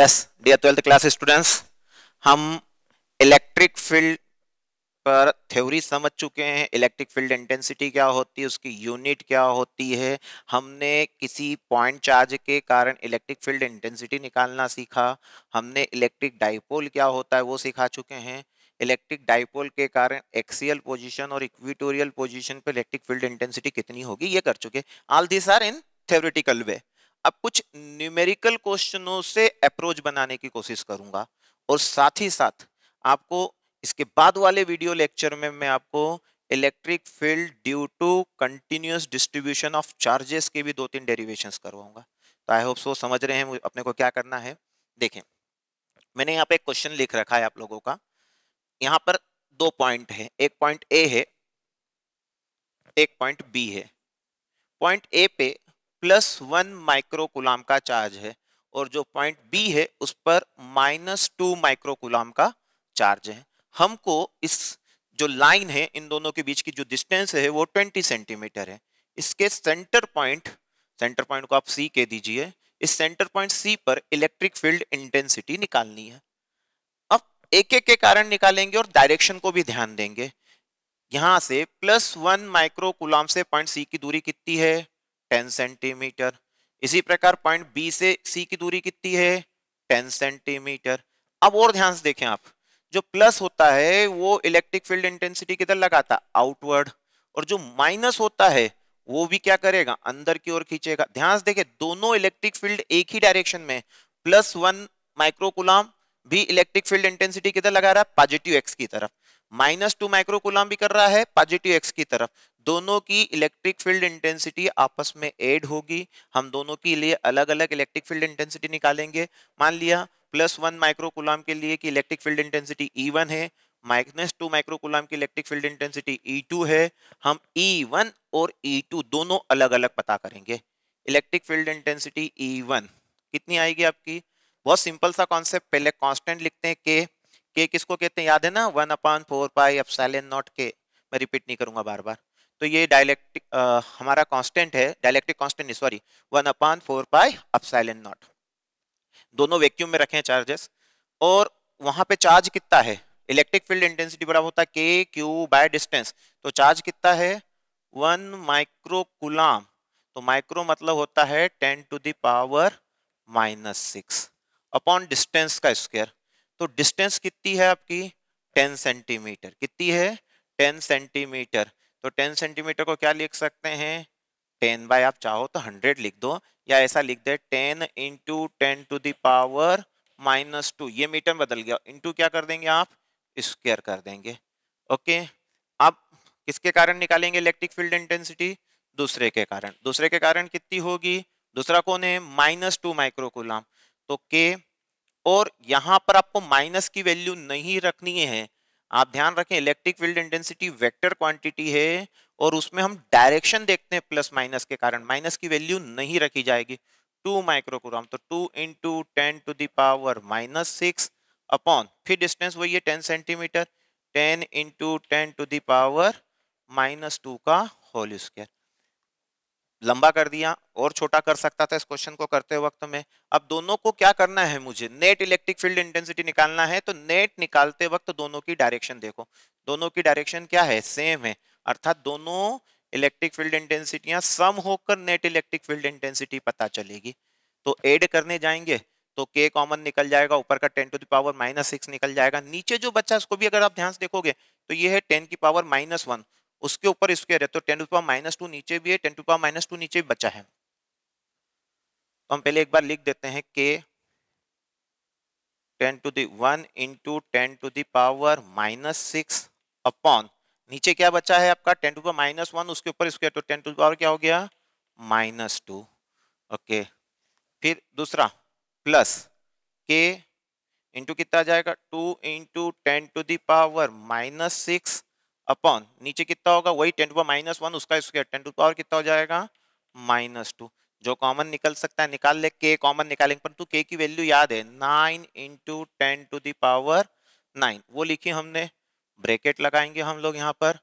Yes dear twelfth class students हम electric field पर theory समझ चुके हैं इलेक्ट्रिक फील्ड इंटेंसिटी क्या होती है उसकी यूनिट क्या होती है हमने किसी पॉइंट चार्ज के कारण इलेक्ट्रिक फील्ड इंटेंसिटी निकालना सीखा हमने इलेक्ट्रिक डाइपोल क्या होता है वो सिखा चुके हैं इलेक्ट्रिक डाइपोल के कारण एक्सियल पोजिशन और इक्विटोरियल पोजिशन पर इलेक्ट्रिक फील्ड इंटेंसिटी कितनी होगी ये कर चुके all this are in theoretical way अब कुछ न्यूमेरिकल क्वेश्चनों से अप्रोच बनाने की कोशिश करूंगा और साथ ही साथ आपको इसके बाद वाले वीडियो लेक्चर में मैं आपको electric field due to continuous distribution of charges के भी दो तीन डेरिवेशन करवाऊंगा तो आई होप सो समझ रहे हैं अपने को क्या करना है देखें मैंने यहाँ पे एक क्वेश्चन लिख रखा है आप लोगों का यहाँ पर दो पॉइंट है एक पॉइंट ए है एक पॉइंट बी है पॉइंट ए पे प्लस वन माइक्रोकुलाम का चार्ज है और जो पॉइंट बी है उस पर माइनस टू माइक्रोकुलाम का चार्ज है हमको इस जो लाइन है इन दोनों के बीच की जो डिस्टेंस है वो 20 सेंटीमीटर है इसके सेंटर पॉइंट सेंटर पॉइंट को आप सी कह दीजिए इस सेंटर पॉइंट सी पर इलेक्ट्रिक फील्ड इंटेंसिटी निकालनी है अब एक एक के कारण निकालेंगे और डायरेक्शन को भी ध्यान देंगे यहाँ से प्लस वन माइक्रो कुलाम से पॉइंट सी की दूरी कितनी है 10 सेंटीमीटर इसी प्रकार पॉइंट बी से सी की दूरी कितनी है 10 सेंटीमीटर अब और ध्यान से देखें आप जो प्लस होता है वो इलेक्ट्रिक फील्ड इंटेंसिटी किधर लगाता आउटवर्ड और जो माइनस होता है वो भी क्या करेगा अंदर की ओर खींचेगा ध्यान से देखें दोनों इलेक्ट्रिक फील्ड एक ही डायरेक्शन में प्लस वन माइक्रोकुलाम भी इलेक्ट्रिक फील्ड इंटेंसिटी किधर लगा रहा है पॉजिटिव एक्स की तरफ माइनस टू माइक्रोकुलाम भी कर रहा है पॉजिटिव एक्स की तरफ दोनों की इलेक्ट्रिक फील्ड इंटेंसिटी आपस में एड होगी हम दोनों के लिए अलग अलग इलेक्ट्रिक फील्ड इंटेंसिटी निकालेंगे मान लिया प्लस वन माइक्रोकुलाम के लिए कि electric field intensity E one है माइनस टू माइक्रोकुलाम की electric field intensity E two है हम ई e वन और ई e टू दोनों अलग अलग पता करेंगे electric field intensity E one कितनी आएगी आपकी बहुत सिंपल सा कॉन्सेप्ट पहले कॉन्स्टेंट लिखते हैं के के किसको कहते हैं याद है ना one upon four pi epsilon nought के मैं रिपीट नहीं करूंगा बार बार तो ये डायलेक्टिक हमारा कांस्टेंट है dielectric constant sorry one upon four by epsilon nought दोनों वैक्यूम में हैं चार्जेस और वहां पे चार्ज कितना है इलेक्ट्रिक फील्ड इंटेंसिटी बराबर होता है के क्यू बाय डिस्टेंस तो चार्ज कितना है वन माइक्रो कुलाम तो माइक्रो मतलब होता है ten to the power minus six upon distance का स्क्वेयर तो डिस्टेंस कितनी है आपकी टेन सेंटीमीटर कितनी है टेन सेंटीमीटर तो टेन सेंटीमीटर को क्या लिख सकते हैं टेन बाय आप चाहो तो हंड्रेड लिख दो या ऐसा लिख दे ten into ten to the power minus two ये मीटर बदल गया इंटू क्या कर देंगे आप स्क्वेयर कर देंगे ओके आप किसके कारण निकालेंगे इलेक्ट्रिक फील्ड इंटेंसिटी दूसरे के कारण दूसरे के कारण कितनी होगी दूसरा कौन है माइनस टू माइक्रोकुलम तो के और यहाँ पर आपको माइनस की वैल्यू नहीं रखनी है आप ध्यान रखें electric field intensity vector quantity है और उसमें हम डायरेक्शन देखते हैं प्लस माइनस के कारण माइनस की वैल्यू नहीं रखी जाएगी टू माइक्रोक्राम तो two into ten to the power minus six upon फिर डिस्टेंस वही है ten centimetre ten into ten to the power minus two का होल स्क्वायर लंबा कर दिया और छोटा कर सकता था इस क्वेश्चन को करते वक्त में अब दोनों को क्या करना है मुझे नेट इलेक्ट्रिक फील्ड इंटेंसिटी निकालना है तो नेट निकालते वक्त दोनों की डायरेक्शन देखो दोनों की डायरेक्शन क्या है सेम है अर्थात दोनों इलेक्ट्रिक फील्ड इंटेंसिटियां सम होकर नेट इलेक्ट्रिक फील्ड इंटेंसिटी पता चलेगी तो एड करने जाएंगे तो के कॉमन निकल जाएगा ऊपर का ten to the power minus six निकल जाएगा नीचे जो बच्चा उसको भी अगर आप ध्यान से देखोगे तो ये है टेन की पावर माइनस वन उसके ऊपर स्क्वेयर है तो ten to power minus two नीचे भी है ten to power minus two नीचे भी बचा है तो हम पहले एक बार लिख देते हैं के ten to then into ten to the power minus six upon नीचे क्या बचा है आपका ten to power minus one उसके ऊपर स्क्वायर तो टेन टू पावर क्या हो गया माइनस टू ओके फिर दूसरा प्लस के इंटू कितना जाएगा two into ten to the power minus six upon नीचे कितना होगा वही टेन टू माइनस वन उसका स्क्वायर टेन टू पावर कितना हो जाएगा माइनस टू जो कॉमन निकल सकता है निकाल ले के कॉमन निकालेंगे परंतु के की वैल्यू याद है nine into ten to the power nine वो लिखी हमने ब्रेकेट लगाएंगे हम लोग यहाँ पर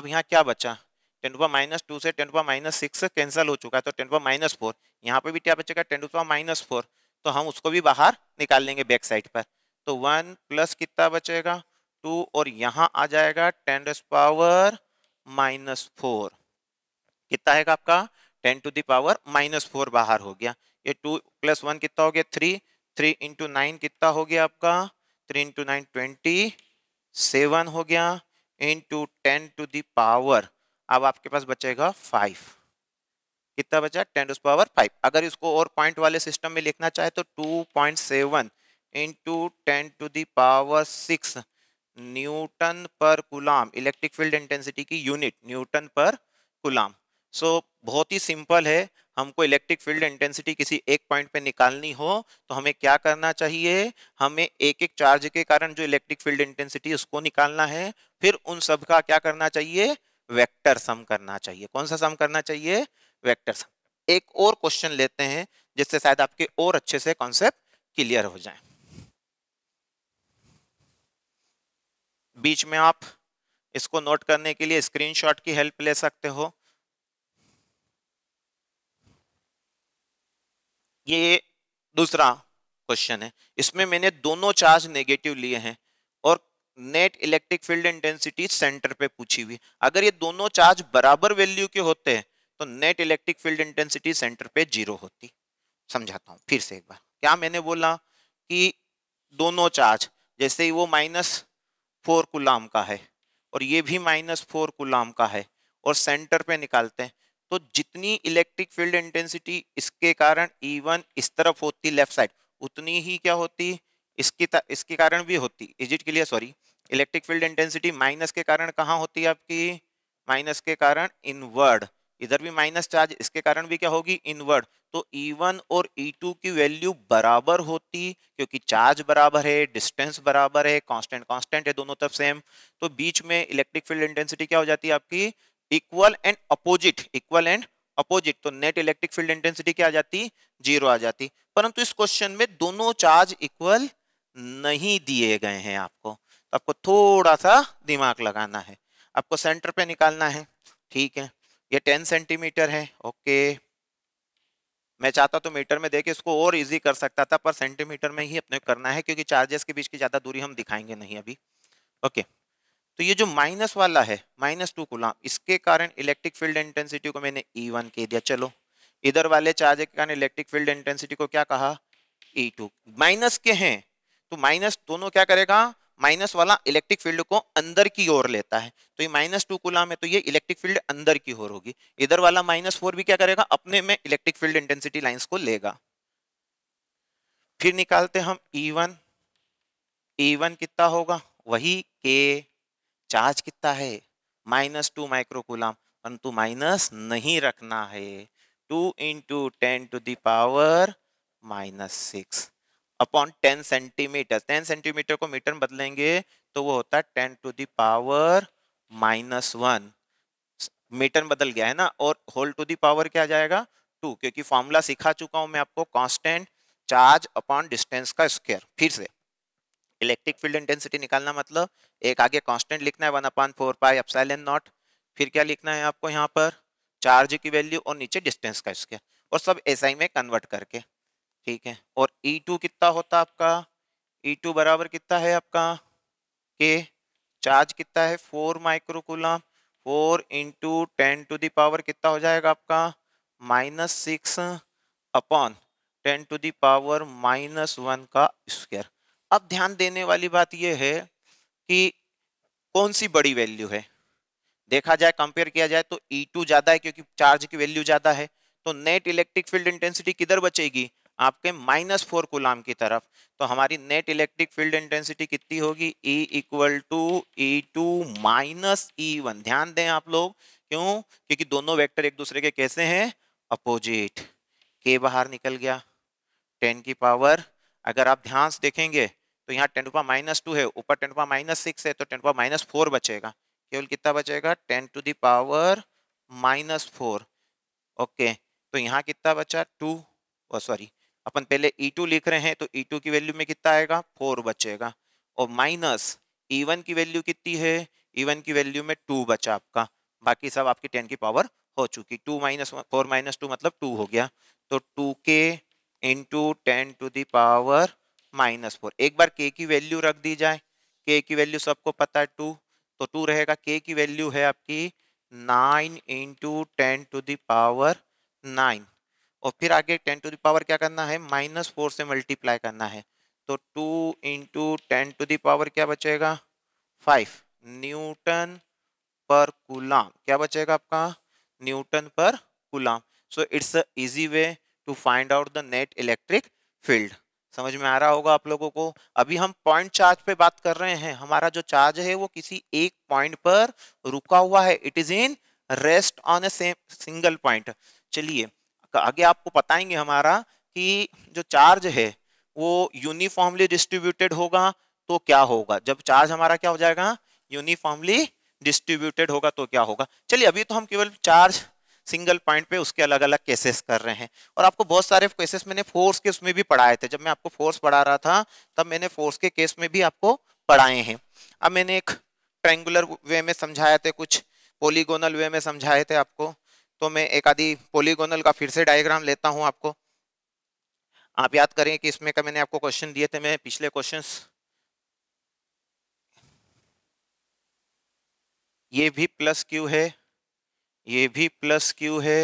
अब यहाँ क्या बचा ten to power minus two से ten to power minus six cancel हो चुका है तो ten to power minus four यहाँ पर भी क्या बचेगा ten to power minus four तो हम उसको भी बाहर निकाल लेंगे बैक साइड पर तो वन प्लस कितना बचेगा टू और यहाँ आ जाएगा ten to power minus four कितना है आपका ten to the power minus four बाहर हो गया ये टू प्लस वन कितना हो गया थ्री थ्री इंटू नाइन कितना हो गया आपका three into nine twenty seven हो गया इंटू टेन टू दावर अब आपके पास बचेगा फाइव कितना बचा टेन टू पावर फाइव अगर इसको और पॉइंट वाले सिस्टम में लिखना चाहे तो two point seven into ten to the power six newton per coulomb electric field intensity की यूनिट न्यूटन पर गुलाम सो so, बहुत ही सिंपल है हमको इलेक्ट्रिक फील्ड इंटेंसिटी किसी एक पॉइंट पे निकालनी हो तो हमें क्या करना चाहिए हमें एक एक चार्ज के कारण जो इलेक्ट्रिक फील्ड इंटेंसिटी उसको निकालना है फिर उन सब का क्या करना चाहिए वेक्टर सम करना चाहिए कौन सा सम करना चाहिए वेक्टर सम एक और क्वेश्चन लेते हैं जिससे शायद आपके और अच्छे से कॉन्सेप्ट क्लियर हो जाए बीच में आप इसको नोट करने के लिए स्क्रीनशॉट की हेल्प ले सकते हो ये दूसरा क्वेश्चन है इसमें मैंने दोनों चार्ज नेगेटिव लिए हैं और net electric field intensity centre पे पूछी हुई अगर ये दोनों चार्ज बराबर वैल्यू के होते हैं तो net electric field intensity centre पे जीरो होती समझाता हूँ फिर से एक बार क्या मैंने बोला कि दोनों चार्ज जैसे ही वो माइनस फोर कुलाम का है और ये भी माइनस फोर कुलाम का है और सेंटर पे निकालते हैं तो जितनी इलेक्ट्रिक फील्ड इंटेंसिटी इसके कारण इवन e इस तरफ होती लेफ्ट साइड उतनी ही क्या होती इसकी इसके कारण भी होती is it clear sorry electric field intensity minus के कारण कहाँ होती है आपकी माइनस के कारण इनवर्ड इधर भी माइनस चार्ज इसके कारण भी क्या होगी इनवर्ड तो E1 और E2 की वैल्यू बराबर होती क्योंकि चार्ज बराबर है डिस्टेंस बराबर है कांस्टेंट कांस्टेंट है दोनों तरफ सेम तो बीच में इलेक्ट्रिक फील्ड इंटेंसिटी क्या हो जाती है आपकी equal and opposite equal and opposite तो नेट इलेक्ट्रिक फील्ड इंटेंसिटी क्या आ जाती जीरो आ जाती परंतु इस क्वेश्चन में दोनों चार्ज इक्वल नहीं दिए गए हैं आपको तो आपको थोड़ा सा दिमाग लगाना है आपको सेंटर पे निकालना है ठीक है ये टेन सेंटीमीटर है ओके मैं चाहता तो मीटर में देके इसको और इजी कर सकता था पर सेंटीमीटर में ही अपने करना है क्योंकि चार्जेस के बीच की ज़्यादा दूरी हम दिखाएंगे नहीं अभी ओके तो ये जो माइनस वाला है माइनस टू गुलाम इसके कारण इलेक्ट्रिक फील्ड इंटेंसिटी को मैंने ई e वन कह दिया चलो इधर वाले चार्ज के कारण इलेक्ट्रिक फील्ड इंटेंसिटी को क्या कहा ई टू माइनस के हैं तो माइनस दोनों क्या करेगा माइनस वाला इलेक्ट्रिक फील्ड को अंदर की ओर लेता है तो ये माइनस टू कुलाम है तो ये इलेक्ट्रिक फील्ड अंदर की ओर होगी इधर वाला माइनस फोर भी क्या करेगा अपने में इलेक्ट्रिक फील्ड इंटेंसिटी लाइंस को लेगा फिर निकालते हम E e one E e one कितना होगा वही के चार्ज कितना है माइनस टू माइक्रोकुलाम परंतु माइनस नहीं रखना है two into ten to the power minus six upon ten centimetre ten centimetre को मीटर में बदलेंगे तो वो होता है ten to the power minus one metre बदल गया है ना और होल टू दावर क्या जाएगा टू क्योंकि फॉर्मूला सिखा चुका हूं मैं आपको कांस्टेंट चार्ज अपॉन डिस्टेंस का स्क्वायर फिर से इलेक्ट्रिक फील्ड इंटेंसिटी निकालना मतलब एक आगे कांस्टेंट लिखना है one upon four pi N naught फिर क्या लिखना है आपको यहाँ पर चार्ज की वैल्यू और नीचे डिस्टेंस का स्क्वायर और सब एसआई में कन्वर्ट करके ठीक है और ई e टू कितना होता है आपका ई e टू बराबर कितना है आपका के चार्ज कितना है four microcoulomb four into ten to the power कितना हो जाएगा आपका minus six upon ten to the power minus one का स्क्वायर अब ध्यान देने वाली बात यह है कि कौन सी बड़ी वैल्यू है देखा जाए कंपेयर किया जाए तो E2 ज़्यादा है क्योंकि चार्ज की वैल्यू ज़्यादा है तो नेट इलेक्ट्रिक फील्ड इंटेंसिटी किधर बचेगी आपके माइनस फोर गुलाम की तरफ तो हमारी नेट इलेक्ट्रिक फील्ड इंटेंसिटी कितनी होगी E equal to E e two minus E e one ध्यान दें आप लोग क्यों क्योंकि दोनों वेक्टर एक दूसरे के कैसे हैं अपोजिट के बाहर निकल गया टेन की पावर अगर आप ध्यान से देखेंगे तो यहाँ टेन रुपा माइनस टू है ऊपर टेन टू माइनस सिक्स है तो टेन टू माइनस फोर बचेगा केवल कितना बचेगा ten to the power minus four okay तो यहाँ कितना बचा टू सॉरी अपन पहले E2 लिख रहे हैं तो E2 की वैल्यू में कितना आएगा फोर बचेगा और माइनस E1 की वैल्यू कितनी है E1 की वैल्यू में टू बचा आपका बाकी सब आपकी टेन की पावर हो चुकी two minus four minus two मतलब टू हो गया तो two K into ten to the power minus four एक बार के की वैल्यू रख दी जाए के की वैल्यू सबको पता है टू तो टू रहेगा के की वैल्यू है आपकी nine into ten to the power nine और फिर आगे टेन टू दावर क्या करना है माइनस फोर से मल्टीप्लाई करना है तो two into ten to the power क्या बचेगा फाइव न्यूटन पर कुलाम क्या बचेगा आपका newton per coulomb so it's a easy way to find out the net electric field समझ में आ रहा होगा आप लोगों को अभी हम पॉइंट चार्ज पे बात कर रहे हैं हमारा जो चार्ज है वो किसी एक पॉइंट पर रुका हुआ है it is in rest on a same single point चलिए आगे आपको बताएंगे हमारा कि जो चार्ज है वो यूनिफॉर्मली डिस्ट्रीब्यूटेड होगा तो क्या होगा जब चार्ज हमारा क्या हो जाएगा यूनिफॉर्मली डिस्ट्रीब्यूटेड होगा तो क्या होगा चलिए अभी तो हम केवल चार्ज सिंगल पॉइंट पे उसके अलग अलग केसेस कर रहे हैं और आपको बहुत सारे केसेस मैंने फोर्स के उसमें भी पढ़ाए थे जब मैं आपको फोर्स पढ़ा रहा था तब मैंने फोर्स के केस में भी आपको पढ़ाए हैं अब मैंने एक ट्रेंगुलर वे में समझाए थे कुछ पोलीगोनल वे में समझाए थे आपको तो मैं एक आदि पोलीगोनल का फिर से डायग्राम लेता हूँ आपको आप याद करें कि इसमें का मैंने आपको क्वेश्चन दिए थे मैं पिछले क्वेश्चंस ये भी प्लस क्यू है ये भी प्लस क्यू है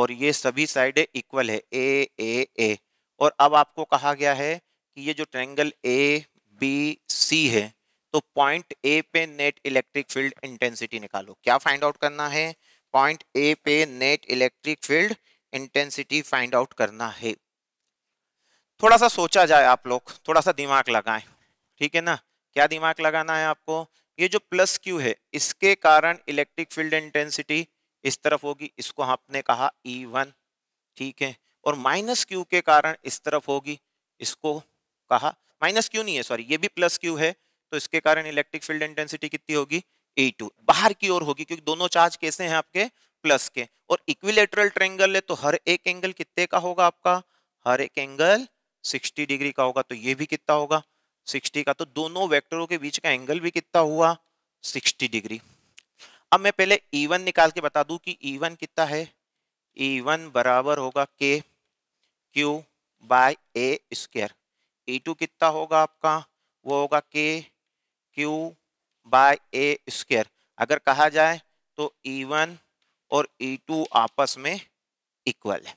और ये सभी साइडें इक्वल है ए ए ए और अब आपको कहा गया है कि ये जो ट्रेंगल ए बी सी है तो पॉइंट ए पे नेट इलेक्ट्रिक फील्ड इंटेंसिटी निकालो क्या फाइंड आउट करना है पॉइंट ए पे net electric field intensity find out करना है थोड़ा सा सोचा जाए आप लोग थोड़ा सा दिमाग लगाएं ठीक है ना क्या दिमाग लगाना है आपको ये जो प्लस क्यू है इसके कारण इलेक्ट्रिक फील्ड इंटेंसिटी इस तरफ होगी इसको आपने कहा ई e ठीक है और माइनस क्यू के कारण इस तरफ होगी इसको कहा माइनस क्यू नहीं है सॉरी ये भी प्लस क्यू है तो इसके कारण इलेक्ट्रिक फील्ड इंटेंसिटी कितनी होगी ए टू बाहर की ओर होगी क्योंकि दोनों चार्ज कैसे हैं आपके प्लस के और इक्विलेटरल ट्रेंगल है तो हर एक एंगल कितने का होगा आपका हर एक एंगल 60 डिग्री का होगा तो ये भी कितना होगा 60 का तो दोनों वेक्टरों के बीच का एंगल भी कितना हुआ 60 डिग्री अब मैं पहले E1 निकाल के बता दूं कि E1 कितना है E1 बराबर होगा K Q by A square E two कितना होगा आपका वो होगा K Q by A square अगर कहा जाए तो E1 और E2 आपस में इक्वल है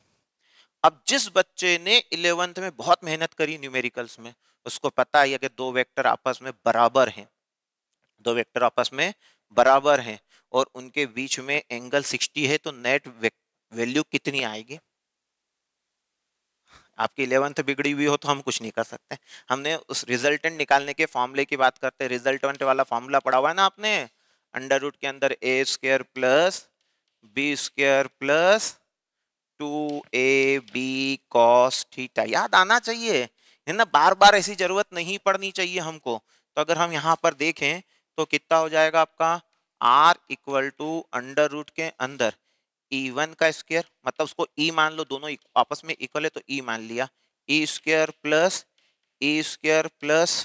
अब जिस बच्चे ने इलेवेंथ में बहुत मेहनत करी न्यूमेरिकल्स में उसको पता है कि दो वेक्टर आपस में बराबर हैं दो वेक्टर आपस में बराबर हैं और उनके बीच में एंगल 60 है तो नेट वैल्यू कितनी आएगी आपकी इलेवंथ बिगड़ी हुई हो तो हम कुछ नहीं कर सकते हमने उस रिजल्टेंट निकालने के फॉर्मूले की बात करते हैं रिजल्टेंट वाला फॉर्मूला पड़ा हुआ है ना आपने अंडर रूट के अंदर A square plus B square plus two A B cos theta याद आना चाहिए है ना बार बार ऐसी जरूरत नहीं पड़नी चाहिए हमको तो अगर हम यहाँ पर देखें तो कितना हो जाएगा आपका R equal to under root के अंदर ई e वन का स्क्वेयर मतलब उसको ई e मान लो दोनों आपस में इक्वल है तो ई e मान लिया E square plus E square plus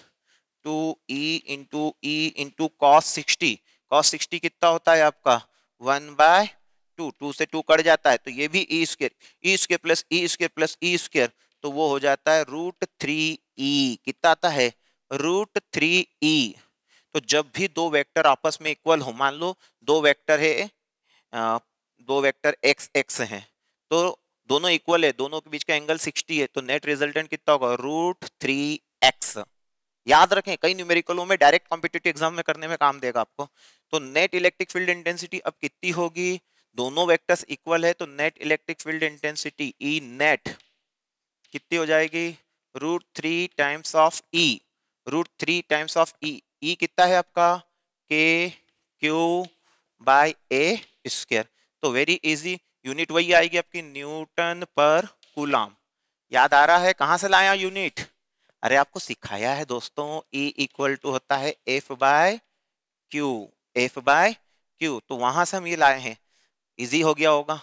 two E into E into cos sixty cos sixty कितना होता है आपका वन बाय टू टू से टू कट जाता है तो ये भी E square E square plus E square plus E square तो वो हो जाता है रूट थ्री ई कितना आता है रूट थ्री ई तो जब भी दो वेक्टर आपस में इक्वल हो मान लो दो वेक्टर है दो वेक्टर एक्स एक्स हैं तो दोनों इक्वल है दोनों के बीच का एंगल 60 है तो नेट रिजल्टेंट कितना होगा रूट थ्री एक्स याद रखें कई न्यूमेरिकलों में डायरेक्ट कॉम्पिटेटिव एग्जाम में करने में काम देगा आपको तो नेट इलेक्ट्रिक फील्ड इंटेंसिटी अब कितनी होगी दोनों वेक्टर्स इक्वल है तो net electric field intensity E net कितनी हो जाएगी root three times of E root three times of E E कितना है आपका K Q by A square तो वेरी इजी यूनिट वही आएगी आपकी न्यूटन पर कूलाम याद आ रहा है कहाँ से लाया यूनिट अरे आपको सिखाया है दोस्तों E इक्वल टू होता है F by Q F by Q तो वहां से हम ये लाए हैं इजी हो गया होगा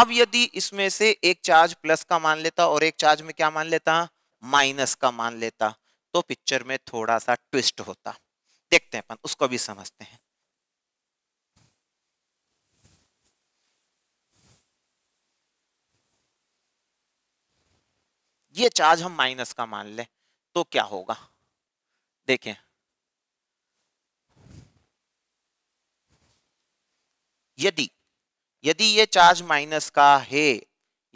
अब यदि इसमें से एक चार्ज प्लस का मान लेता और एक चार्ज में क्या मान लेता माइनस का मान लेता तो पिक्चर में थोड़ा सा ट्विस्ट होता देखते हैं अपन उसको भी समझते हैं ये चार्ज हम माइनस का मान ले तो क्या होगा देखें यदि यदि ये चार्ज माइनस का है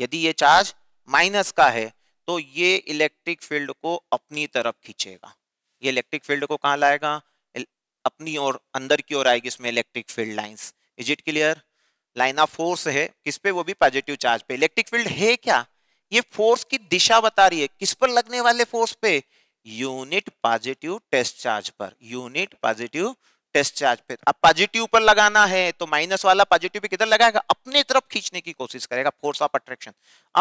यदि ये चार्ज माइनस का है तो ये इलेक्ट्रिक फील्ड को अपनी तरफ खींचेगा ये इलेक्ट्रिक फील्ड को कहाँ लाएगा अपनी ओर अंदर की ओर आएगी इसमें electric field lines is it clear line of force है किस पे वो भी पॉजिटिव चार्ज पे इलेक्ट्रिक फील्ड है क्या ये फोर्स की दिशा बता रही है किस पर लगने वाले force per unit positive test charge per unit positive test charge पे अब पॉजिटिव पर लगाना है तो माइनस वाला पॉजिटिव किधर लगाएगा अपने तरफ खींचने की कोशिश करेगा फोर्स ऑफ अट्रैक्शन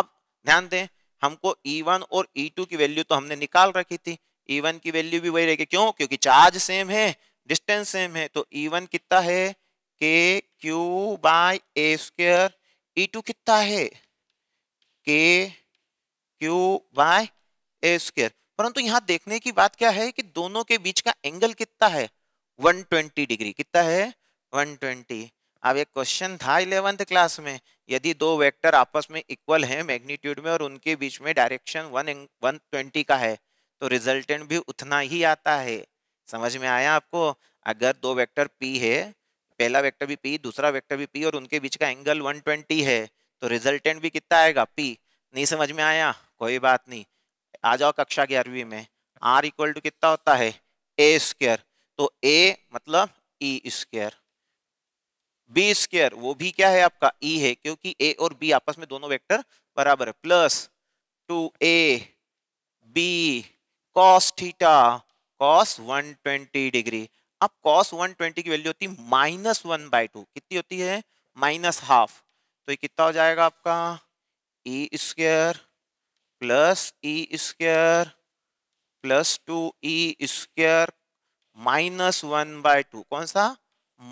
अब ध्यान दें हमको E1 और E2 की वैल्यू तो हमने निकाल रखी थी E1 की वैल्यू भी वही रहेगी क्यों क्योंकि चार्ज सेम है डिस्टेंस सेम है तो E1 कितना है के Q by A square E two कितना है के क्यू बाय ए स्क्र परंतु यहां देखने की बात क्या है कि दोनों के बीच का एंगल कितना है 120 डिग्री कितना है 120 अब एक क्वेश्चन था इलेवेंथ क्लास में यदि दो वेक्टर आपस में इक्वल हैं मैग्नीट्यूड में और उनके बीच में डायरेक्शन वन वन ट्वेंटी का है तो रिजल्टेंट भी उतना ही आता है समझ में आया आपको अगर दो वेक्टर पी है पहला वेक्टर भी पी दूसरा वेक्टर भी पी और उनके बीच का एंगल 120 है तो रिजल्टेंट भी कितना आएगा पी नहीं समझ में आया कोई बात नहीं आ जाओ कक्षा ग्यारहवीं में आर इक्वल टू कितना होता है ए स्क्र तो ए मतलब ई स्क्र बी स्क्र वो भी क्या है आपका ई e है क्योंकि ए और बी आपस में दोनों वेक्टर बराबर है plus two A B cos theta cos 120 degree अब कॉस 120 की वैल्यू होती है माइनस वन बाई टू कितनी होती है माइनस हाफ तो ये कितना हो जाएगा आपका E square plus E square plus two E square minus one by two कौन सा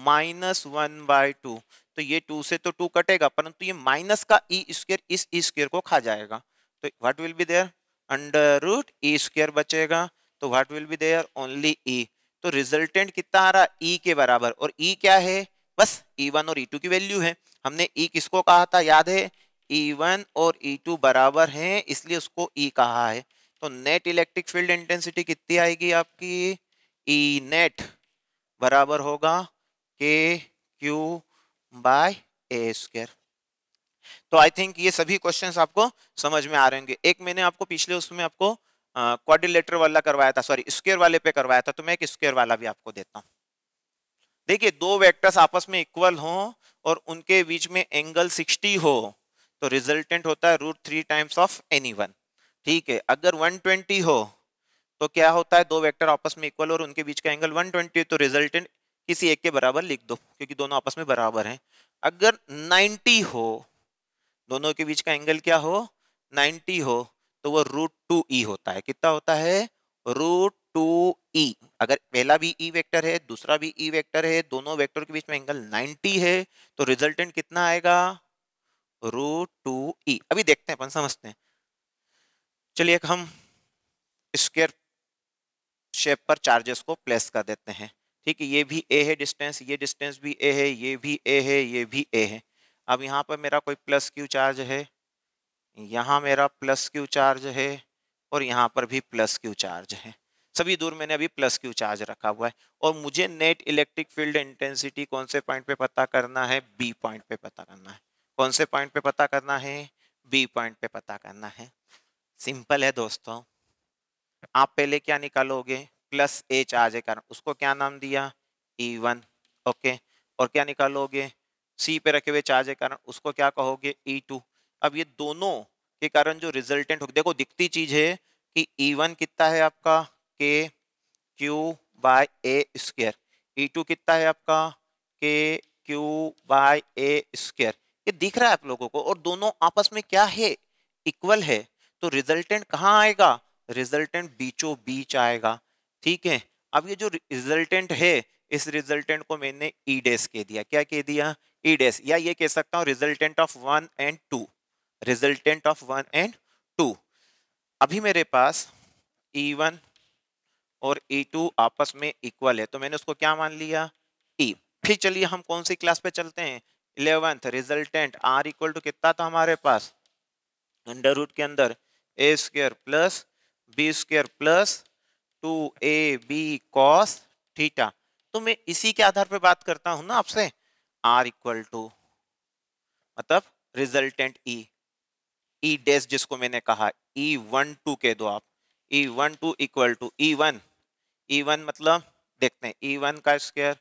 माइनस वन बाय टू तो ये टू से तो टू कटेगा परंतु ये माइनस का ई e स्क्र इस ई e स्क्र को खा जाएगा तो what will be there under root E square बचेगा तो what will be there only E तो रिजल्टेंट कितना आ रहा ई e के बराबर और ई e क्या है बस ई e वन और ई टू की वैल्यू है हमने ई e किसको कहा था याद है ई e वन और ई e टू बराबर हैं इसलिए उसको ई कहा है तो नेट इलेक्ट्रिक फील्ड इंटेंसिटी कितनी आएगी आपकी ई नेट बराबर होगा K Q by A square तो आई थिंक ये सभी क्वेश्चंस आपको समझ में आ रहे होंगे एक मैंने आपको पिछले उसमें आपको क्वाड्रिलेटर वाला करवाया था सॉरी स्क्वेयर वाले पे करवाया था तो मैं एक स्क्वेयर वाला भी आपको देता हूँ देखिए दो वेक्टर्स आपस में इक्वल हों और उनके बीच में एंगल 60 हो तो रिजल्टेंट होता है root three times of any one ठीक है अगर 120 हो तो क्या होता है दो वेक्टर आपस में इक्वल और उनके बीच का एंगल 120 तो रिजल्टेंट किसी एक के बराबर लिख दो क्योंकि दोनों आपस में बराबर हैं अगर 90 हो दोनों के बीच का एंगल क्या हो 90 हो तो वो रूट टू ई होता है कितना होता है रूट टू ई अगर पहला भी ई e वेक्टर है दूसरा भी ई e वेक्टर है दोनों वेक्टर के बीच में एंगल 90 है तो रिजल्टेंट कितना आएगा रूट टू ई अभी देखते हैं अपन समझते हैं चलिए हम स्क्र शेप पर चार्जेस को प्लेस कर देते हैं ठीक है ये भी ए है डिस्टेंस ये डिस्टेंस भी ए है ये भी ए है ये भी ए है अब यहाँ पर मेरा कोई प्लस क्यू चार्ज है यहाँ मेरा प्लस क्यू चार्ज है और यहाँ पर भी प्लस क्यू चार्ज है सभी दूर मैंने अभी प्लस क्यू चार्ज रखा हुआ है और मुझे नेट इलेक्ट्रिक फील्ड इंटेंसिटी कौन से पॉइंट पे पता करना है बी पॉइंट पे पता करना है कौन से पॉइंट पे पता करना है बी पॉइंट पे पता करना है सिंपल है दोस्तों आप पहले क्या निकालोगे प्लस ए चार्ज है कारण उसको क्या नाम दिया ई e वन ओके और क्या निकालोगे सी पे रखे हुए चार्ज है कारण उसको क्या कहोगे ई e टू अब ये दोनों के कारण जो रिजल्टेंट हो देखो दिखती चीज है कि ई e वन कितना है आपका K Q by A square E two कितना है आपका K Q by A square ये दिख रहा है आप लोगों को और दोनों आपस में क्या है इक्वल है तो रिजल्टेंट कहाँ आएगा रिजल्टेंट बीचो बीच आएगा ठीक है अब ये जो रिजल्टेंट है इस रिजल्टेंट को मैंने ई e डेस कह दिया क्या कह दिया ई e डेस या ये कह सकता हूँ resultant of one and two resultant of one and two अभी मेरे पास ई e वन और टू आपस में इक्वल है तो मैंने उसको क्या मान लिया ई e. फिर चलिए हम कौन सी क्लास पे चलते हैं eleventh resultant R equal to कितना था हमारे पास अंडर रूट के अंदर A square plus B square plus two A B cos theta तो मैं इसी के आधार पर बात करता हूँ ना आपसे आर इक्वल टू मतलब रिजल्टेंट ई ई डेस जिसको मैंने कहा ई वन टू कह दो आप E one two equal to E one E e one मतलब देखते हैं ई e वन का स्क्वायर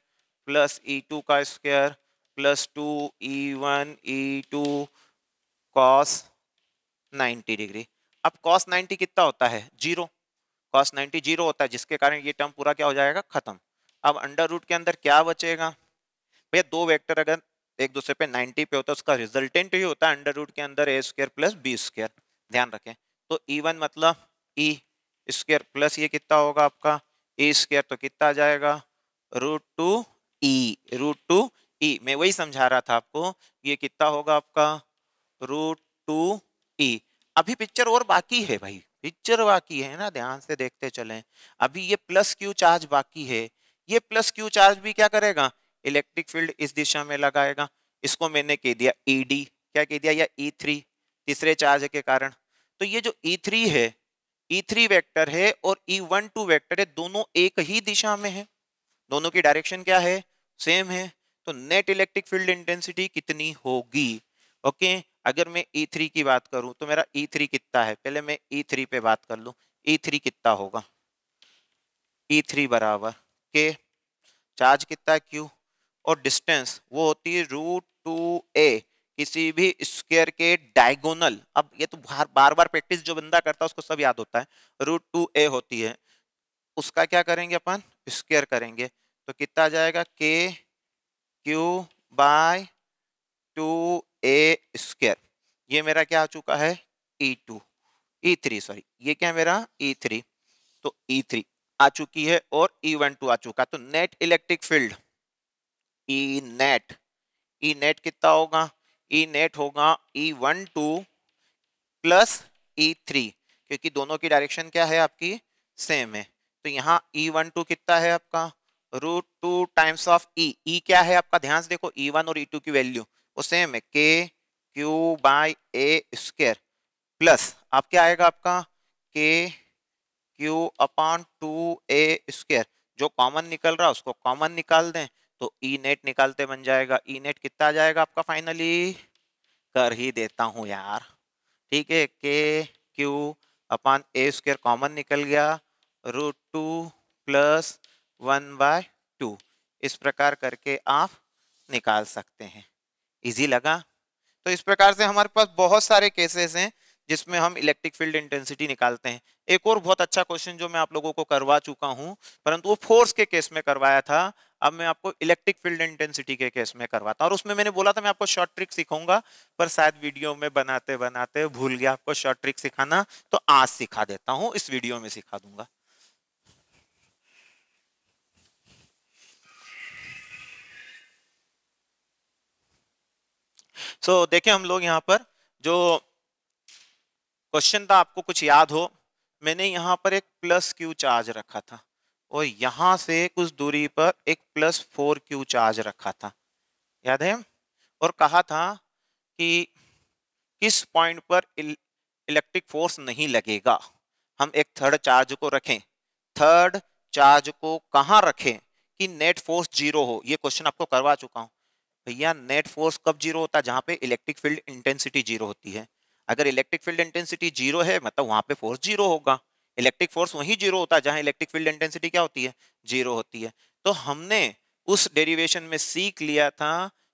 प्लस ई टू का square plus two E one E two cos ninety degree अब कॉस नाइन्टी कितना होता है जीरो कॉस नाइन्टी जीरो होता है जिसके कारण ये टर्म पूरा क्या हो जाएगा खत्म अब अंडर रूट के अंदर क्या बचेगा भैया दो वेक्टर अगर एक दूसरे पे 90 पे होता है उसका रिजल्टेंट ही होता है अंडर रूट के अंदर A square plus B square ध्यान रखें तो ई e वन मतलब ई स्क्र प्लस ये कितना होगा आपका ए स्क्र तो कितना आ जाएगा root two E root two E मैं वही समझा रहा था आपको ये कितना होगा आपका रूट टू ई अभी पिक्चर और बाकी है भाई पिक्चर बाकी है ना ध्यान से देखते चलें अभी ये प्लस क्यू चार्ज बाकी है ये प्लस क्यू चार्ज भी क्या करेगा इलेक्ट्रिक फील्ड इस दिशा में लगाएगा इसको मैंने कह दिया ई e क्या कह दिया या ई e तीसरे चार्ज के कारण तो ये जो ई e है ई थ्री वैक्टर है और ई वन टू वैक्टर है दोनों एक ही दिशा में है दोनों की डायरेक्शन क्या है सेम है तो नेट इलेक्ट्रिक फील्ड इंटेंसिटी कितनी होगी ओके अगर मैं ई e थ्री की बात करूं तो मेरा ई e थ्री कितना है पहले मैं ई e थ्री पे बात कर लूं ई थ्री कितना होगा ई थ्री बराबर के चार्ज कितना क्यू और डिस्टेंस वो होती है रूट टू ए किसी भी स्क्वायर के डायगोनल अब ये तो बार बार बार प्रैक्टिस जो बंदा करता है उसको सब याद होता है रूट टू ए होती है उसका क्या करेंगे अपन स्क्वायर करेंगे तो कितना आ जाएगा K Q by two A square ये मेरा क्या आ चुका है E two E three sorry ये क्या मेरा ई e थ्री तो ई e थ्री आ चुकी है और ई वन टू आ चुका तो net electric field E net E net कितना होगा ई e नेट होगा E one two plus E three क्योंकि दोनों की डायरेक्शन क्या है आपकी सेम है तो यहाँ ई वन टू कितना है आपका root two times of E E क्या है आपका ध्यान से देखो ई e वन और ई e टू की वैल्यू वो सेम है के Q by A square plus आप क्या आएगा आपका K Q upon two A square जो कॉमन निकल रहा है उसको कॉमन निकाल दें तो ई e नेट निकालते बन जाएगा ई e नेट कितना आ जाएगा आपका फाइनली कर ही देता हूँ यार ठीक है के Q upon A square common निकल गया root two plus one by two इस प्रकार करके आप निकाल सकते हैं इजी लगा तो इस प्रकार से हमारे पास बहुत सारे केसेस हैं जिसमें हम इलेक्ट्रिक फील्ड इंटेंसिटी निकालते हैं एक और बहुत अच्छा क्वेश्चन जो मैं आप लोगों को करवा चुका हूं परंतु वो फोर्स के केस में करवाया था अब मैं आपको इलेक्ट्रिक फील्ड इंटेंसिटी के केस में करवाता और उसमें मैंने बोला था मैं आपको शॉर्ट ट्रिक सिखाऊंगा पर शायद वीडियो में बनाते बनाते भूल गया आपको शॉर्ट ट्रिक सिखाना तो आज सिखा देता हूँ इस वीडियो में सिखा दूंगा सो so, देखें हम लोग यहाँ पर जो क्वेश्चन था आपको कुछ याद हो मैंने यहाँ पर एक प्लस क्यू चार्ज रखा था और यहाँ से कुछ दूरी पर एक प्लस फोर क्यू चार्ज रखा था याद है और कहा था कि किस पॉइंट पर इलेक्ट्रिक फोर्स नहीं लगेगा हम एक थर्ड चार्ज को रखें थर्ड चार्ज को कहाँ रखें कि नेट फोर्स जीरो हो ये क्वेश्चन आपको करवा चुका हूँ भैया नेट फोर्स कब जीरो होता है जहाँ पे इलेक्ट्रिक फील्ड इंटेंसिटी जीरो होती है अगर इलेक्ट्रिक फील्ड इंटेंसिटी जीरो है मतलब वहां पे फोर्स जीरो होगा इलेक्ट्रिक फोर्स वहीं जीरो होता है जहां इलेक्ट्रिक फील्ड इंटेंसिटी क्या होती है जीरो होती है तो हमने उस डेरिवेशन में सीख लिया था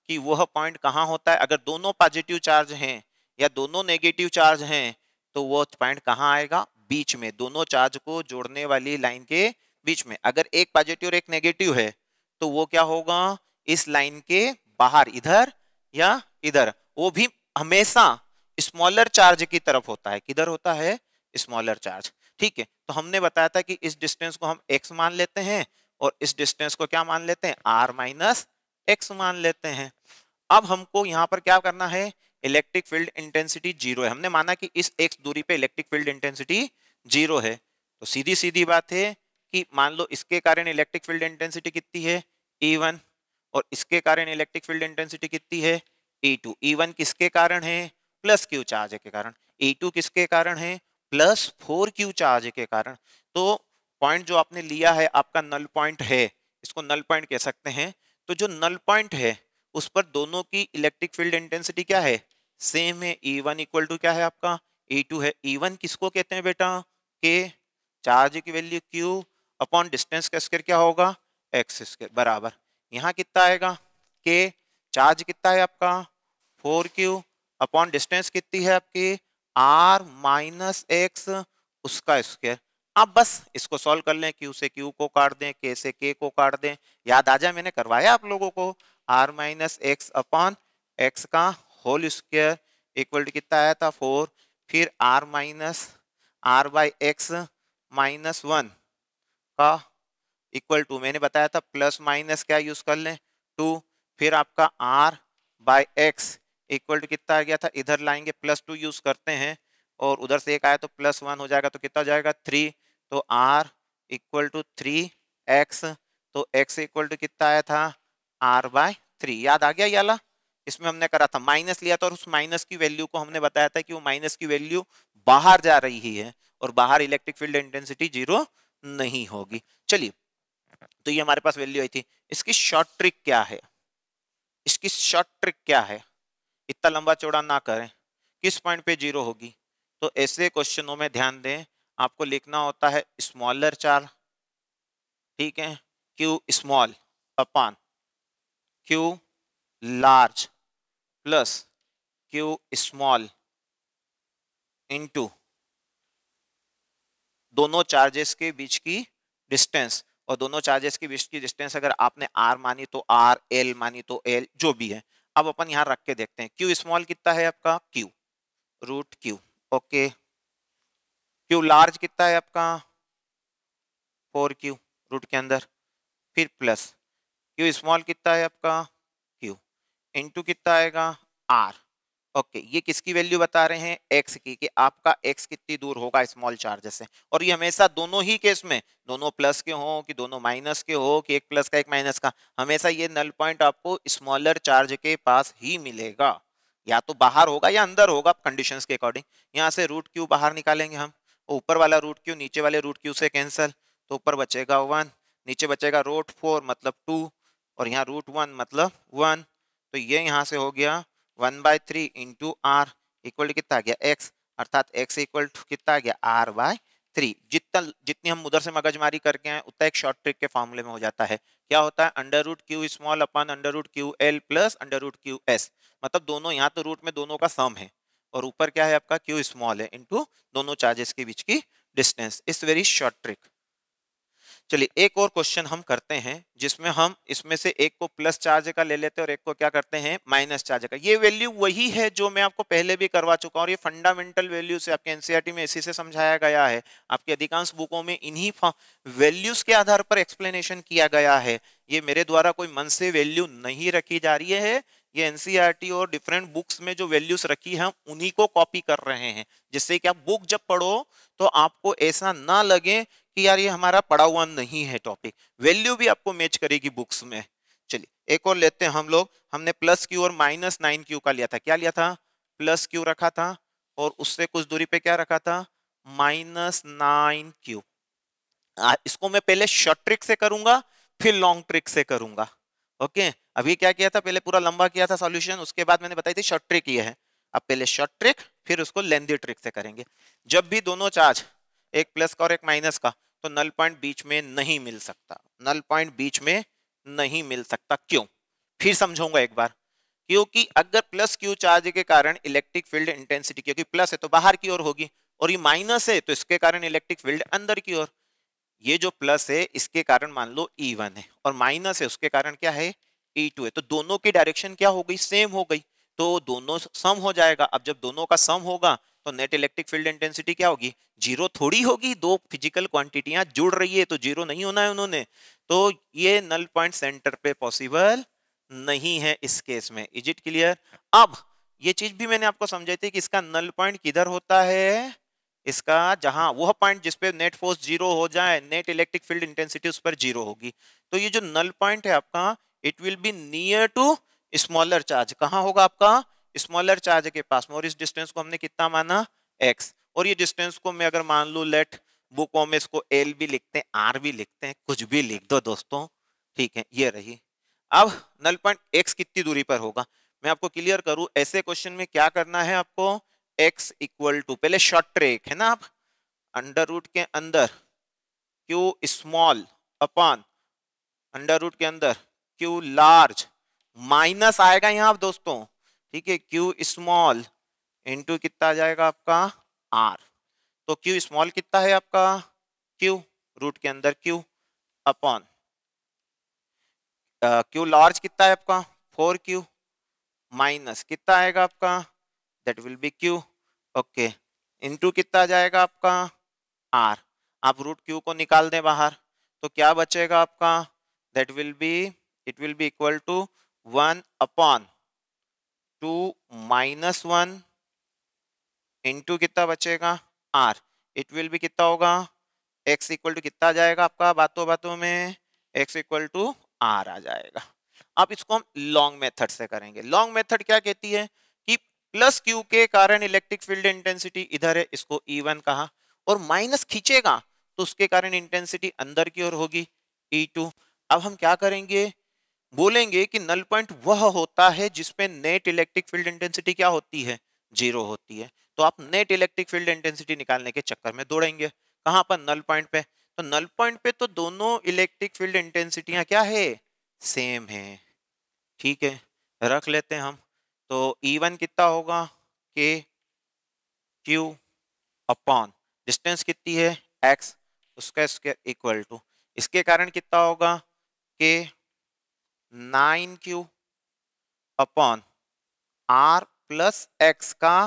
कि वह पॉइंट कहाँ होता है अगर दोनों पॉजिटिव चार्ज हैं या दोनों नेगेटिव चार्ज हैं तो वो पॉइंट कहाँ आएगा बीच में दोनों चार्ज को जोड़ने वाली लाइन के बीच में अगर एक पॉजिटिव और एक नेगेटिव है तो वो क्या होगा इस लाइन के बाहर इधर या इधर वो भी हमेशा स्मॉलर चार्ज की तरफ होता है किधर होता है स्मॉलर चार्ज ठीक है तो हमने बताया था कि इस डिस्टेंस को हम एक्स मान लेते हैं और इस डिस्टेंस को क्या मान लेते हैं आर माइनस एक्स मान लेते हैं अब हमको यहाँ पर क्या करना है इलेक्ट्रिक फील्ड इंटेंसिटी जीरो है हमने माना कि इस एक्स दूरी पे इलेक्ट्रिक फील्ड इंटेंसिटी जीरो है तो सीधी सीधी बात है कि मान लो इसके कारण इलेक्ट्रिक फील्ड इंटेंसिटी कितनी है ई e वन और इसके कारण इलेक्ट्रिक फील्ड इंटेंसिटी कितनी है ई टू वन किसके कारण है प्लस क्यू चार्ज के कारण ए टू किसके कारण है प्लस फोर क्यू चार्ज के कारण तो पॉइंट जो आपने लिया है आपका नल पॉइंट है इसको नल पॉइंट कह सकते हैं तो जो नल पॉइंट है उस पर दोनों की इलेक्ट्रिक फील्ड इंटेंसिटी क्या है सेम है ई वन इक्वल टू क्या है आपका ए टू है ई वन किसको कहते हैं बेटा के चार्ज की वैल्यू क्यू अपॉन डिस्टेंस का स्केयर क्या होगा एक्स स्केयर बराबर यहाँ कितना आएगा के चार्ज कितना है आपका फोर क्यू अपॉन डिस्टेंस कितनी है आपकी आर माइनस एक्स उसका स्क्वायर आप बस इसको सॉल्व कर लें क्यू से क्यू को काट दें के से के को काट दें याद आ जाए मैंने करवाया आप लोगों को R minus X upon x का होल स्क्वायर इक्वल टू कितना आया था फोर फिर R minus R by X minus one का इक्वल टू मैंने बताया था प्लस माइनस क्या यूज़ कर लें टू फिर आपका R by X equal to कितना आ गया था इधर लाएंगे प्लस टू यूज़ करते हैं और उधर से एक आया तो प्लस वन हो जाएगा तो कितना जाएगा थ्री तो r equal to three x तो एक्स इक्वल टू कितना आया था आर बाय थ्री याद आ गया याला इसमें हमने करा था माइनस लिया था और उस माइनस की वैल्यू को हमने बताया था कि वो माइनस की वैल्यू बाहर जा रही ही है और बाहर इलेक्ट्रिक फील्ड इंटेंसिटी जीरो नहीं होगी चलिए तो ये हमारे पास वैल्यू आई थी इसकी शॉर्ट ट्रिक क्या है इसकी शॉर्ट ट्रिक क्या है इतना लंबा चौड़ा ना करें किस पॉइंट पे जीरो होगी तो ऐसे क्वेश्चनों में ध्यान दें आपको लिखना होता है स्मॉलर चार ठीक है q small upon q large plus q small into दोनों चार्जेस के बीच की डिस्टेंस और दोनों चार्जेस के बीच की डिस्टेंस अगर आपने आर मानी तो आर एल मानी तो एल जो भी है अब अपन यहाँ रख के देखते हैं क्यू स्मॉल कितना है आपका q root q okay q large कितना है आपका फोर क्यू रूट के अंदर फिर प्लस क्यू स्मॉल कितना है आपका क्यू इंटू कितना आएगा आर ओके ये किसकी वैल्यू बता रहे हैं एक्स की कि आपका एक्स कितनी दूर होगा स्मॉल चार्जेस से और ये हमेशा दोनों ही केस में दोनों प्लस के हो कि दोनों माइनस के हो कि एक प्लस का एक माइनस का हमेशा ये नल पॉइंट आपको स्मॉलर चार्ज के पास ही मिलेगा या तो बाहर होगा या अंदर होगा कंडीशन के अकॉर्डिंग यहाँ से रूट क्यू बाहर निकालेंगे हम तो ऊपर वाला रूट क्यू नीचे वाले रूट क्यू से कैंसिल तो ऊपर बचेगा वन नीचे बचेगा रूट फोर मतलब टू और यहाँ रूट वन मतलब वन तो ये यहाँ से हो गया one by three into r equal to कितना आ गया एक्स अर्थात एक्स इक्वल टू कितना आ गया आर बाय थ्री जितना जितनी हम उधर से मगजमारी करके आए उतना एक शॉर्ट ट्रिक के फॉर्मूले में हो जाता है क्या होता है under root q small upon under root q l plus under root q s मतलब दोनों यहाँ तो रूट में दोनों का सम है और ऊपर क्या है आपका क्यू स्मॉल है इंटू दोनों चार्जेस के बीच की डिस्टेंस इस वेरी शॉर्ट ट्रिक चलिए एक और क्वेश्चन हम करते हैं जिसमें हम इसमें से एक को प्लस चार्ज का ले लेते हैं और एक को क्या करते हैं माइनस चार्ज का ये वैल्यू वही है जो मैं आपको पहले भी करवा चुका हूँ और ये फंडामेंटल वैल्यू से आपके एनसीईआरटी e में इसी से समझाया गया है आपके अधिकांश बुकों में इन्हीं वैल्यूज के आधार पर एक्सप्लेनेशन किया गया है ये मेरे द्वारा कोई मन से वैल्यू नहीं रखी जा रही है ये एनसीईआरटी e और डिफरेंट बुक्स में जो वैल्यूज रखी है उन्हीं को कॉपी कर रहे हैं जिससे कि आप बुक जब पढ़ो तो आपको ऐसा ना लगे कि यार ये हमारा पढ़ा हुआ नहीं है टॉपिक वैल्यू भी आपको मैच करेगी बुक्स में चलिए एक और लेते हैं हम लोग हमने प्लस क्यू और माइनस नाइन क्यू का लिया था क्या लिया था प्लस क्यू रखा था और उससे कुछ दूरी पे क्या रखा था माइनस नाइन क्यू इसको मैं पहले शॉर्ट ट्रिक से करूंगा फिर लॉन्ग ट्रिक से करूंगा ओके अभी क्या किया था पहले पूरा लंबा किया था सॉल्यूशन उसके बाद मैंने बताई थी शॉर्ट ट्रिक ये है अब पहले शॉर्ट ट्रिक फिर उसको लेंदी ट्रिक से करेंगे जब भी दोनों चार्ज एक प्लस का और एक माइनस का तो नल पॉइंट बीच में नहीं मिल सकता नल पॉइंट बीच में नहीं मिल सकता क्यों फिर समझूंगा एक बार क्योंकि अगर प्लस क्यू चार्ज के कारण इलेक्ट्रिक फील्ड इंटेंसिटी क्योंकि प्लस है तो बाहर की ओर होगी और ये माइनस है तो इसके कारण इलेक्ट्रिक फील्ड अंदर की ओर ये जो प्लस है इसके कारण मान लो ई e वन है और माइनस है उसके कारण क्या है ई e टू है तो दोनों की डायरेक्शन क्या हो गई सेम हो गई तो दोनों सम हो जाएगा अब जब दोनों का सम होगा तो नेट इलेक्ट्रिक फील्ड इंटेंसिटी क्या होगी जीरो थोड़ी होगी दो फिजिकल क्वांटिटियां जुड़ रही है तो जीरो नहीं होना है उन्होंने तो ये नल पॉइंट सेंटर पे पॉसिबल नहीं है इस केस में इज इट क्लियर अब ये चीज भी मैंने आपको समझाई थी कि इसका नल पॉइंट किधर होता है इसका जहां वह पॉइंट जिसपे नेट फोर्स जीरो हो जाए नेट इलेक्ट्रिक फील्ड इंटेंसिटी उस पर जीरो होगी तो ये जो नल पॉइंट है आपका it will be near to smaller charge कहाँ होगा आपका स्मॉलर चार्ज के पास में और इस डिस्टेंस को हमने कितना माना एक्स और ये डिस्टेंस को मैं अगर मान लू लेट बुक में इसको एल भी लिखते हैं आर भी लिखते हैं कुछ भी लिख दो दोस्तों ठीक है ये रही अब नल पॉइंट एक्स कितनी दूरी पर होगा मैं आपको क्लियर करूं ऐसे क्वेश्चन में क्या करना है आपको x इक्वल टू पहले शॉर्ट ट्रेक है ना आप अंडर रूट के अंदर q small upon under root के अंदर क्यू लार्ज माइनस आएगा यहाँ दोस्तों ठीक है क्यू स्मॉल इंटू कितना आ जाएगा आपका आर तो क्यू स्मॉल कितना है आपका क्यू रूट के अंदर क्यू अपॉन क्यू लार्ज कितना है आपका फोर क्यू माइनस कितना आएगा आपका that will be q okay into कितना जाएगा आपका आर आप रूट क्यू को निकाल दें बाहर तो क्या बचेगा आपका that will be it will be equal to one upon two minus one into कितना बचेगा आर इट विल भी कितना होगा एक्स इक्वल टू कितना जाएगा आपका बातों बातों में एक्स इक्वल टू आर आ जाएगा अब इसको हम लॉन्ग मेथड से करेंगे लॉन्ग मेथड क्या कहती है कि प्लस क्यू के कारण इलेक्ट्रिक फील्ड इंटेंसिटी इधर है इसको ई e वन कहा और माइनस खींचेगा तो उसके कारण इंटेंसिटी अंदर की ओर होगी ई e टू अब हम क्या करेंगे बोलेंगे कि नल पॉइंट वह होता है जिसमें नेट इलेक्ट्रिक फील्ड इंटेंसिटी क्या होती है जीरो होती है तो आप नेट इलेक्ट्रिक फील्ड इंटेंसिटी निकालने के चक्कर में दौड़ेंगे कहाँ पर नल पॉइंट पे तो नल पॉइंट पे तो दोनों इलेक्ट्रिक फील्ड इंटेंसिटियाँ क्या है सेम है ठीक है रख लेते हैं हम तो ई e वन कितना होगा के क्यू अपॉन डिस्टेंस कितनी है एक्स उसका स्क्वायर इक्वल टू इसके कारण कितना होगा के nine q upon r plus x का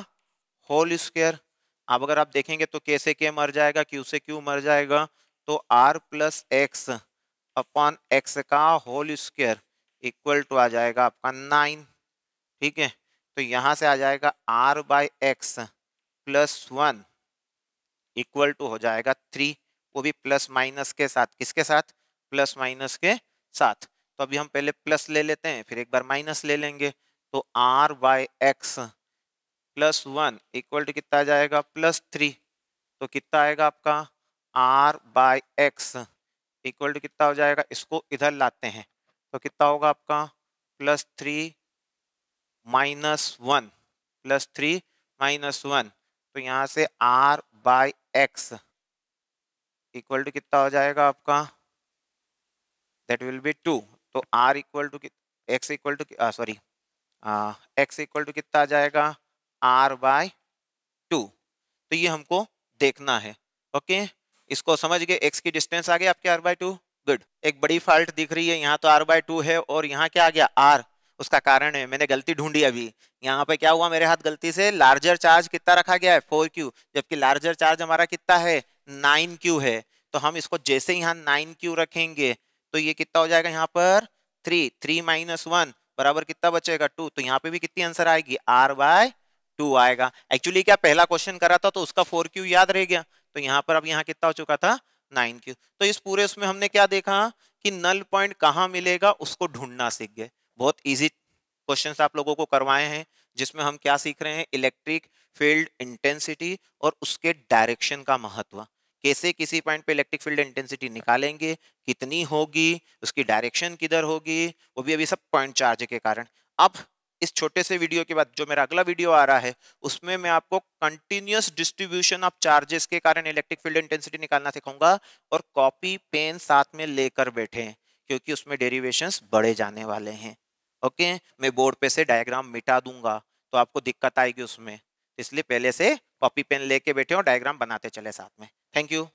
होल स्क्वेयर अब अगर आप देखेंगे तो कैसे के मर जाएगा क्यू से क्यू मर जाएगा तो r plus x upon x का होल स्क्वेयर इक्वल टू आ जाएगा आपका नाइन ठीक है तो यहाँ से आ जाएगा r by x plus one equal to हो जाएगा थ्री वो भी प्लस माइनस के साथ किसके साथ प्लस माइनस के साथ तो अभी हम पहले प्लस ले लेते हैं फिर एक बार माइनस ले लेंगे तो r by x plus one equal to कितना आ जाएगा प्लस थ्री तो कितना आएगा आपका r by x equal to कितना हो जाएगा इसको इधर लाते हैं तो कितना होगा आपका plus three minus one plus three minus one तो यहाँ से r by x equal to कितना हो जाएगा आपका दैट विल बी टू तो r equal to x equal to sorry x equal to कितना आ जाएगा आर बाय टू तो ये हमको देखना है ओके इसको समझ गए एक्स की डिस्टेंस आ गई आपके आर बाय टू गुड एक बड़ी फॉल्ट दिख रही है यहाँ तो आर बाय टू है और यहाँ क्या आ गया आर उसका कारण है मैंने गलती ढूंढी अभी यहाँ पे क्या हुआ मेरे हाथ गलती से लार्जर चार्ज कितना रखा गया है फोर क्यू जबकि लार्जर चार्ज हमारा कितना है नाइन क्यू है तो हम इसको जैसे यहाँ नाइन क्यू रखेंगे तो ये कितना हो जाएगा यहाँ पर थ्री थ्री माइनस वन बराबर कितना बचेगा टू तो यहाँ पे भी कितनी आंसर आएगी आर बाय टू आएगा एक्चुअली क्या पहला क्वेश्चन करा था तो उसका फोर क्यू याद रह गया तो यहाँ पर अब यहाँ कितना हो चुका था नाइन क्यू तो इस पूरे उसमें हमने क्या देखा कि नल पॉइंट कहाँ मिलेगा उसको ढूंढना सीख गए बहुत ईजी क्वेश्चन आप लोगों को करवाए हैं जिसमें हम क्या सीख रहे हैं इलेक्ट्रिक फील्ड इंटेंसिटी और उसके डायरेक्शन का महत्व कैसे किसी पॉइंट पे इलेक्ट्रिक फील्ड इंटेंसिटी निकालेंगे कितनी होगी उसकी डायरेक्शन किधर होगी वो भी अभी सब पॉइंट चार्ज के कारण अब इस छोटे से वीडियो के बाद जो मेरा अगला वीडियो आ रहा है उसमें मैं आपको कंटिन्यूस डिस्ट्रीब्यूशन ऑफ चार्जेस के कारण इलेक्ट्रिक फील्ड इंटेंसिटी निकालना सिखाऊंगा और कॉपी पेन साथ में लेकर बैठे क्योंकि उसमें डेरिवेशन बढ़े जाने वाले हैं ओके मैं बोर्ड पे से डायग्राम मिटा दूंगा तो आपको दिक्कत आएगी उसमें इसलिए पहले से कॉपी पेन लेके बैठे और डायग्राम बनाते चले साथ में Thank you.